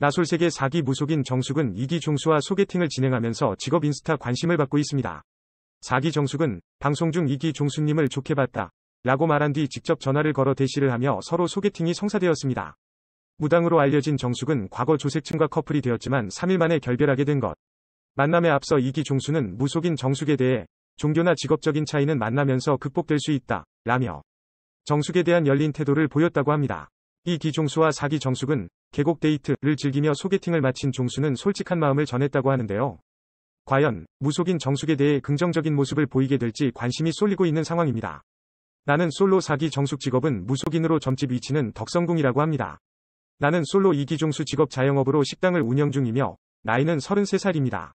나솔세계 4기 무속인 정숙은 2기 종수와 소개팅을 진행하면서 직업 인스타 관심을 받고 있습니다. 4기 정숙은 방송 중 2기 종수님을 좋게 봤다. 라고 말한 뒤 직접 전화를 걸어 대시를 하며 서로 소개팅이 성사되었습니다. 무당으로 알려진 정숙은 과거 조색층과 커플이 되었지만 3일 만에 결별하게 된 것. 만남에 앞서 이기 종수는 무속인 정숙에 대해 종교나 직업적인 차이는 만나면서 극복될 수 있다. 라며 정숙에 대한 열린 태도를 보였다고 합니다. 이 기종수와 사기 정숙은 계곡 데이트를 즐기며 소개팅을 마친 종수는 솔직한 마음을 전했다고 하는데요. 과연 무속인 정숙에 대해 긍정적인 모습을 보이게 될지 관심이 쏠리고 있는 상황입니다. 나는 솔로 사기 정숙 직업은 무속인으로 점집 위치는 덕성궁이라고 합니다. 나는 솔로 이기종수 직업 자영업으로 식당을 운영 중이며 나이는 33살입니다.